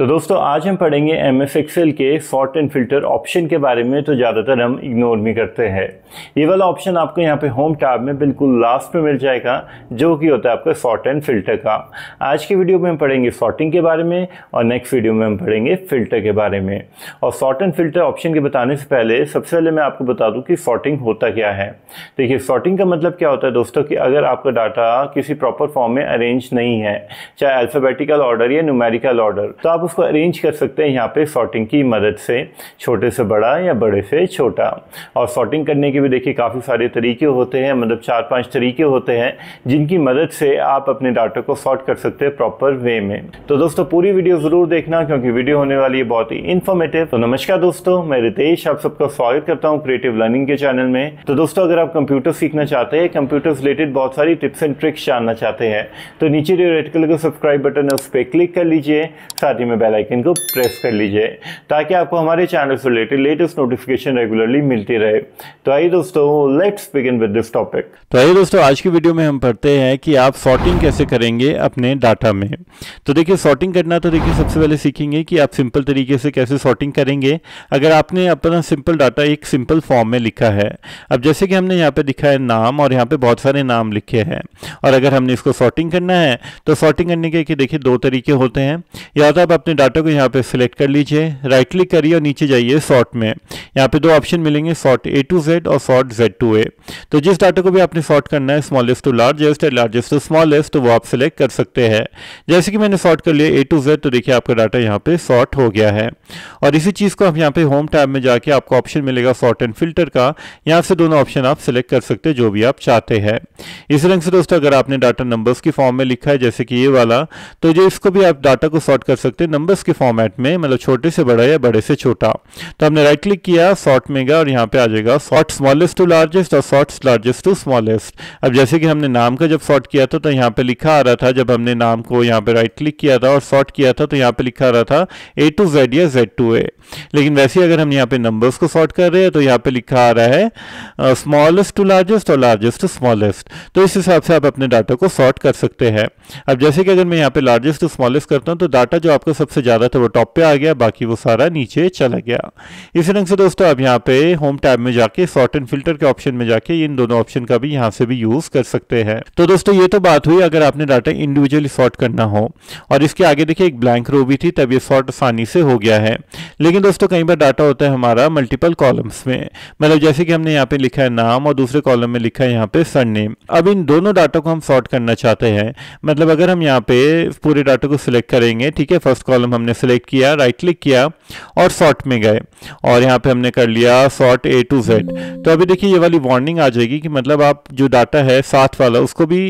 तो दोस्तों आज हम पढ़ेंगे एम एस एक्सेल के सॉर्ट एंड फिल्टर ऑप्शन के बारे में तो ज़्यादातर हम इग्नोर भी करते हैं ये वाला ऑप्शन आपको यहाँ पे होम टैब में बिल्कुल लास्ट में मिल जाएगा जो कि होता है आपका सॉर्ट एंड फिल्टर का आज के वीडियो में हम पढ़ेंगे सॉर्टिंग के बारे में और नेक्स्ट वीडियो में हम पढ़ेंगे फिल्टर के बारे में और सॉर्ट एंड फिल्टर ऑप्शन के बताने से पहले सबसे पहले मैं आपको बता दूँ कि सॉर्टिंग होता क्या है देखिए सॉर्टिंग का मतलब क्या होता है दोस्तों कि अगर आपका डाटा किसी प्रॉपर फॉर्म में अरेंज नहीं है चाहे अल्फ़ाबेटिकल ऑर्डर या न्यूमेरिकल ऑर्डर तो आप उसको अरेंज कर सकते हैं यहाँ पे सॉर्टिंग की मदद से छोटे से बड़ा या बड़े से छोटा और सॉर्टिंग करने के भी देखिए काफ़ी सारे तरीके होते हैं मतलब चार पांच तरीके होते हैं जिनकी मदद से आप अपने डाटा को सॉर्ट कर सकते हैं प्रॉपर वे में तो दोस्तों पूरी वीडियो ज़रूर देखना क्योंकि वीडियो होने वाली है बहुत ही इन्फॉर्मेटिव तो नमस्कार दोस्तों मैं रितेश आप सबका स्वागत करता हूँ क्रिएटिव लर्निंग के चैनल में तो दोस्तों अगर आप कंप्यूटर सीखना चाहते हैं कंप्यूटर रिलेटेड बहुत सारी टिप्स एंड ट्रिक्स जानना चाहते हैं तो नीचे रेड कलर का सब्सक्राइब बटन है उस पर क्लिक कर लीजिए साथ ही में बेल आइकन को प्रेस कर लीजिए ताकि आपको हमारे चैनल से रिलेटेड लेटेस्ट नोटिफिकेशन रेगुलरली मिलती रहे तो आइए दोस्तों let's begin with this topic तो आइए दोस्तों आज की वीडियो में हम पढ़ते हैं कि आप सॉर्टिंग कैसे करेंगे अपने डाटा में तो देखिए सॉर्टिंग करना तो देखिए सबसे पहले सीखेंगे कि आप सिंपल तरीके से कैसे सॉर्टिंग करेंगे अगर आपने अपना सिंपल डाटा एक सिंपल फॉर्म में लिखा है अब जैसे कि हमने यहाँ पर लिखा है नाम और यहाँ पर बहुत सारे नाम लिखे हैं और अगर हमने इसको सॉर्टिंग करना है तो सॉर्टिंग करने के देखिए दो तरीके होते हैं या तो आप अपने डाटा को यहाँ पे सिलेक्ट कर लीजिए राइट क्लिक करिए और नीचे जाइए सॉर्ट में यहाँ पे दो ऑप्शन मिलेंगे सॉर्ट ए टू जेड और सॉर्ट जेड टू ए तो जिस डाटा को भी आपने सॉर्ट करना है smallest to largest and largest to smallest तो वो आप सिलेक्ट कर सकते हैं जैसे कि मैंने सॉर्ट कर लिया ए टू जेड तो देखिए आपका डाटा यहाँ पे सॉर्ट हो गया है और इसी चीज़ को हम यहाँ पे होम टैब में जाके आपको ऑप्शन मिलेगा सॉर्ट एंड फिल्टर का यहाँ से दोनों ऑप्शन आप सिलेक्ट कर सकते हैं जो भी आप चाहते हैं इस रंग से दोस्तों अगर आपने डाटा नंबर्स की फॉर्म में लिखा है जैसे कि ये वाला तो जो इसको भी आप डाटा को सॉर्ट कर सकते हैं नंबर्स के फॉर्मेट में मतलब छोटे से बड़ा या बड़े से छोटा तो हमने राइट क्लिक किया सॉर्ट में गया और यहाँ पे आ जाएगा सॉर्ट स्मॉलेस्ट टू लार्जेस्ट और सॉर्ट लार्जेस्ट टू स्मॉलेस्ट अब जैसे कि हमने नाम का जब सॉर्ट किया था तो यहाँ पे लिखा आ रहा था जब हमने नाम को यहाँ पे राइट क्लिक किया था और सॉर्ट किया था तो यहाँ पे लिखा आ रहा था ए टू जेड या जेड टू ए लेकिन वैसे अगर हम यहाँ पे नंबर्स को सॉर्ट कर रहे हैं तो यहाँ पे लिखा आ रहा है स्मॉलेस्ट टू लार्जेस्ट और लार्जेस्ट टू स्मॉलेस्ट तो इस हिसाब से आप अपने डाटा को सॉर्ट कर सकते हैं अब जैसे कि अगर मैं यहाँ पे लार्जेस्ट टू स्मॉलेस्ट करता हूँ तो डाटा जो आपका सबसे ज़्यादा था तो वो टॉप पे आ गया बाकी वो सारा नीचे चला गया इसी ढंग से दोस्तों आप यहाँ पे होम टैब में जाके सॉर्ट एंड फिल्टर के ऑप्शन में जाके इन दोनों ऑप्शन का भी यहाँ से भी यूज कर सकते हैं तो दोस्तों ये तो बात हुई अगर आपने डाटा इंडिविजुअली सॉर्ट करना हो और इसके आगे देखिए एक ब्लैंक रो भी थी तब ये सॉर्ट आसानी से हो गया है लेकिन दोस्तों कई बार डाटा होता है हमारा मल्टीपल कॉलम्स में मतलब जैसे कि हमने यहाँ पे लिखा है नाम और दूसरे कॉलम में लिखा है यहाँ पे सरनेम अब इन दोनों डाटा को हम सॉर्ट करना चाहते हैं मतलब अगर हम यहाँ पे पूरे डाटा को सिलेक्ट करेंगे ठीक है फर्स्ट कॉलम हमने सेलेक्ट किया राइट right क्लिक किया और सॉर्ट में गए और यहाँ पे हमने कर लिया सॉर्ट ए टू जेड तो अभी देखिए ये वाली वार्निंग आ जाएगी कि मतलब आप जो डाटा है साथ वाला उसको भी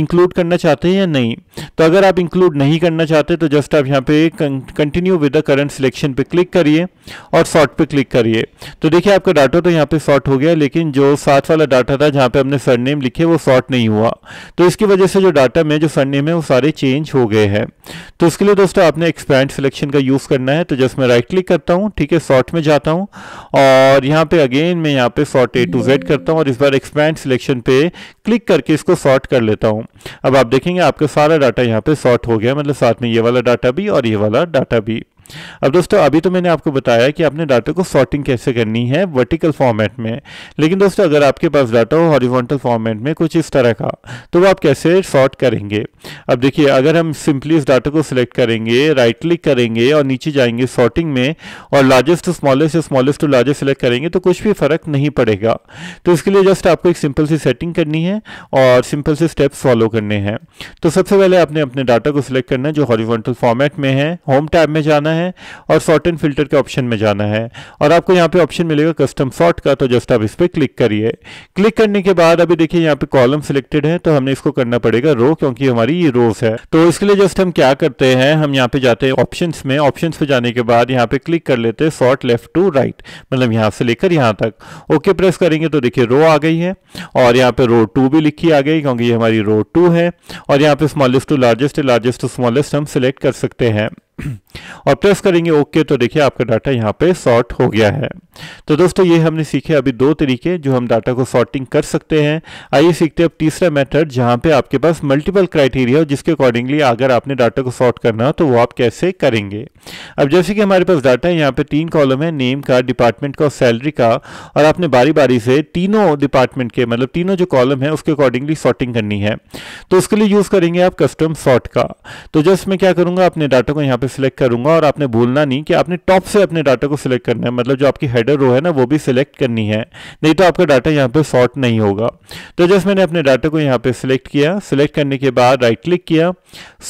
इंक्लूड करना चाहते हैं या नहीं तो अगर आप इंक्लूड नहीं करना चाहते तो जस्ट आप यहाँ पे continue with the current selection पे क्लिक करिए और सॉर्ट पे क्लिक करिए तो देखिए आपका डाटा तो यहाँ पे सॉर्ट हो गया लेकिन जो साथ वाला डाटा था जहाँ पे हमने सरनेम लिखे वो सॉर्ट नहीं हुआ तो इसकी वजह से जो डाटा में जो सरनेम है वो सारे चेंज हो गए हैं तो उसके लिए दोस्तों आपने ब्रांड सिलेक्शन का यूज़ करना है तो जस्ट मैं राइट क्लिक करता हूँ ठीक है सॉर्ट में जाता हूँ और यहाँ पे अगेन मैं यहाँ पे सॉर्ट ए टू जेड करता हूँ और इस बार एक्सपैंड सिलेक्शन पे क्लिक करके इसको सॉर्ट कर लेता हूँ अब आप देखेंगे आपका सारा डाटा यहाँ पे सॉर्ट हो गया मतलब साथ में ये वाला डाटा भी और ये वाला डाटा भी अब दोस्तों अभी तो मैंने आपको बताया कि आपने डाटा को सॉर्टिंग कैसे करनी है वर्टिकल फॉर्मेट में लेकिन दोस्तों अगर आपके पास डाटा हो हॉरिजॉन्टल फॉर्मेट में कुछ इस तरह का तो वो आप कैसे सॉर्ट करेंगे अब देखिए अगर हम सिंपली इस डाटा को सिलेक्ट करेंगे राइट क्लिक करेंगे और नीचे जाएंगे सॉर्टिंग में और लार्जेस्ट टू स्मॉलेस्ट या स्मॉलेस्ट टू लार्जेस्ट सिलेक्ट करेंगे तो कुछ भी फर्क नहीं पड़ेगा तो इसके लिए जस्ट आपको एक सिंपल सी सेटिंग करनी है और सिंपल से स्टेप्स फॉलो करने हैं तो सबसे पहले आपने अपने डाटा को सिलेक्ट करना है जो हॉरिजॉन्टल फॉर्मेट में है होम टैब में जाना है है और सॉर्ट एंड फिल्टर के ऑप्शन में जाना है और आपको यहाँ पे ऑप्शन मिलेगा कस्टम सॉर्ट का तो जस्ट आप इस पर क्लिक करिए क्लिक करने के बाद अभी देखिए यहाँ पे कॉलम सिलेक्टेड है तो हमने इसको करना पड़ेगा रो क्योंकि हमारी ये रोज है तो इसके लिए जस्ट हम क्या करते हैं हम यहाँ पे जाते हैं ऑप्शन में ऑप्शन पे जाने के बाद यहाँ पे क्लिक कर लेते हैं सॉर्ट लेफ्ट टू राइट मतलब यहाँ से लेकर यहाँ तक ओके प्रेस करेंगे तो देखिए रो आ गई है और यहाँ पे रो टू भी लिखी आ गई क्योंकि ये हमारी रो टू है और यहाँ पे smallest to largest largest to smallest हम सिलेक्ट कर सकते हैं और प्रेस करेंगे ओके तो देखिए आपका डाटा यहाँ पे सॉर्ट हो गया है तो दोस्तों ये हमने सीखे अभी दो तरीके जो हम डाटा को सॉर्टिंग कर सकते हैं आइए सीखते हैं अब तीसरा मेथड जहाँ पे आपके पास मल्टीपल क्राइटेरिया हो जिसके अकॉर्डिंगली अगर आपने डाटा को सॉर्ट करना हो तो वो आप कैसे करेंगे अब जैसे कि हमारे पास डाटा है यहाँ पे तीन कॉलम है नेम का डिपार्टमेंट का और सैलरी का और आपने बारी बारी से तीनों डिपार्टमेंट के मतलब तीनों जो कॉलम है उसके अकॉर्डिंगली सॉर्टिंग करनी है तो उसके लिए यूज़ करेंगे आप कस्टम सॉर्ट का तो जस्ट मैं क्या करूँगा अपने डाटा को यहाँ पे सिलेक्ट करूंगा और आपने भूलना नहीं कि आपने टॉप से अपने डाटा को सिलेक्ट करना है मतलब जो आपकी हेडर रो है ना वो भी सिलेक्ट करनी है नहीं तो आपका डाटा यहाँ पे सॉर्ट नहीं होगा तो जस्ट मैंने अपने डाटा को यहाँ पे सिलेक्ट किया सिलेक्ट करने के बाद राइट क्लिक किया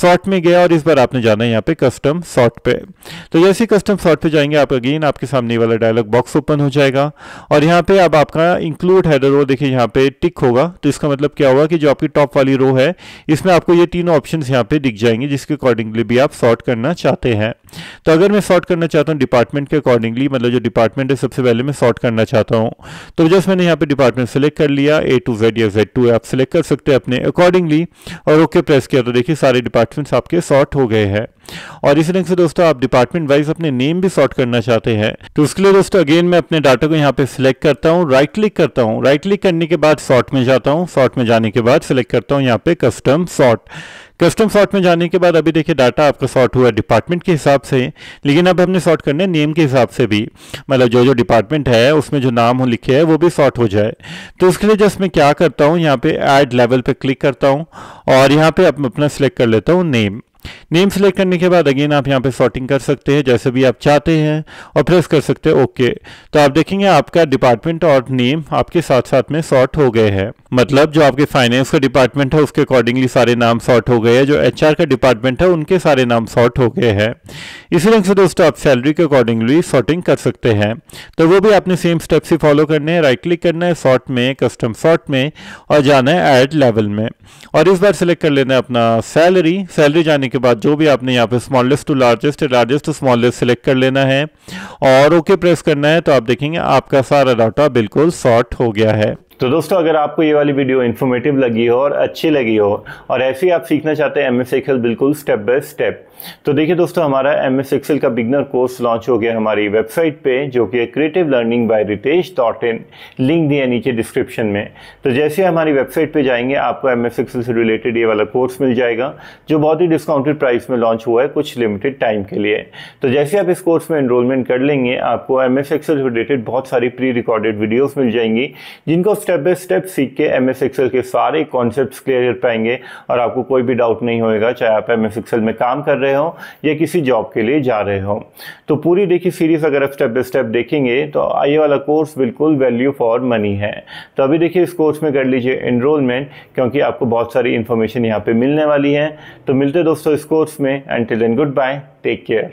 सॉर्ट में गया और इस बार आपने जाना है यहाँ पे कस्टम सॉर्ट पे तो जैसे ही कस्टम सॉर्ट पे जाएंगे आप अगेन आपके सामने वाला डायलॉग बॉक्स ओपन हो जाएगा और यहाँ पे अब आपका इंक्लूड हैडर रो देखिए यहाँ पे टिक होगा तो इसका मतलब क्या होगा कि जो आपकी टॉप वाली रो है इसमें आपको ये तीनों ऑप्शन यहाँ पे दिख जाएंगे जिसके अकॉर्डिंगली भी आप सॉर्ट करना चाहिए चाहते हैं तो अगर मैं सॉर्ट करना चाहता हूँ डिपार्टमेंट के अकॉर्डिंगली मतलब जो डिपार्टमेंट है सबसे पहले मैं सॉर्ट करना चाहता हूँ तो जस्ट मैंने यहाँ पे डिपार्टमेंट सेलेक्ट कर लिया ए टू जेड या जेड टू आप सेलेक्ट कर सकते हैं अपने अकॉर्डिंगली और ओके प्रेस किया तो देखिए सारे डिपार्टमेंट्स आपके सॉर्ट हो गए हैं और इसी ढंग से दोस्तों आप डिपार्टमेंट वाइज अपने नेम भी सॉर्ट करना चाहते हैं तो उसके लिए दोस्तों अगेन मैं अपने डाटा को यहाँ पे सिलेक्ट करता हूँ राइट क्लिक करता हूँ राइट क्लिक करने के बाद सॉर्ट में जाता हूँ सॉर्ट में जाने के बाद सिलेक्ट करता हूँ यहाँ पे कस्टम सॉर्ट कस्टम सॉर्ट में जाने के बाद अभी देखिए डाटा आपका सॉर्ट हुआ डिपार्टमेंट के हिसाब से लेकिन अब हमने सॉर्ट करने नेम के हिसाब से भी मतलब जो जो डिपार्टमेंट है उसमें जो नाम हो लिखे है वो भी सॉर्ट हो जाए तो उसके लिए जस्ट मैं क्या करता हूँ यहाँ पे एड लेवल पर क्लिक करता हूँ और यहाँ पे अपना सिलेक्ट कर लेता हूँ नेम नेम सेलेक्ट करने के बाद अगेन आप यहाँ पे सॉर्टिंग कर सकते हैं जैसे भी आप चाहते हैं और प्रेस कर सकते हैं ओके तो आप देखेंगे आपका डिपार्टमेंट और नेम आपके साथ साथ में सॉर्ट हो गए हैं मतलब जो आपके फाइनेंस का डिपार्टमेंट है उसके अकॉर्डिंगली सारे नाम सॉर्ट हो गए हैं जो एच का डिपार्टमेंट है उनके सारे नाम सॉर्ट हो गए हैं इसी ढंग से दोस्तों आप सैलरी के अकॉर्डिंगली सॉर्टिंग कर सकते हैं तो वो भी आपने सेम स्टेप से फॉलो करने हैं राइट क्लिक करना है सॉर्ट में कस्टम सॉर्ट में और जाना है एड लेवल में और इस बार सिलेक्ट कर लेना है अपना सैलरी सैलरी जाने करने के बाद जो भी आपने यहाँ पे smallest to largest largest to smallest select कर लेना है और ओके प्रेस करना है तो आप देखेंगे आपका सारा डाटा बिल्कुल शॉर्ट हो गया है तो दोस्तों अगर आपको ये वाली वीडियो इन्फॉर्मेटिव लगी हो और अच्छी लगी हो और ऐसे ही आप सीखना चाहते हैं एम एस बिल्कुल स्टेप बाय स्टेप तो देखिए दोस्तों हमारा एम एस एक्सेल का बिगनर कोर्स लॉन्च हो गया हमारी वेबसाइट पे जो कि है creative learning by Ritesh dot in link दिया नीचे डिस्क्रिप्शन में तो जैसे हमारी वेबसाइट पे जाएंगे आपको एम एस एक्सेल से रिलेटेड ये वाला कोर्स मिल जाएगा जो बहुत ही डिस्काउंटेड प्राइस में लॉन्च हुआ है कुछ लिमिटेड टाइम के लिए तो जैसे आप इस कोर्स में इनरोलमेंट कर लेंगे आपको एम एस एक्सेल से रिलेटेड बहुत सारी प्री रिकॉर्डेड वीडियोज़ मिल जाएंगी जिनको स्टेप बाय स्टेप सीख के एम एस एक्सेल के सारे कॉन्सेप्ट क्लियर कर पाएंगे और आपको कोई भी डाउट नहीं होएगा चाहे आप एम एस एक्सेल में काम कर रहे रहे हो या किसी जॉब के लिए जा रहे हो तो पूरी देखिए सीरीज़ अगर आप स्टेप बाई स्टेप देखेंगे तो आई वाला कोर्स बिल्कुल वैल्यू फॉर मनी है तो अभी देखिए इस कोर्स में कर लीजिए एनरोलमेंट क्योंकि आपको बहुत सारी इन्फॉर्मेशन यहाँ पर मिलने वाली है तो मिलते दोस्तों इस कोर्स में and till goodbye take care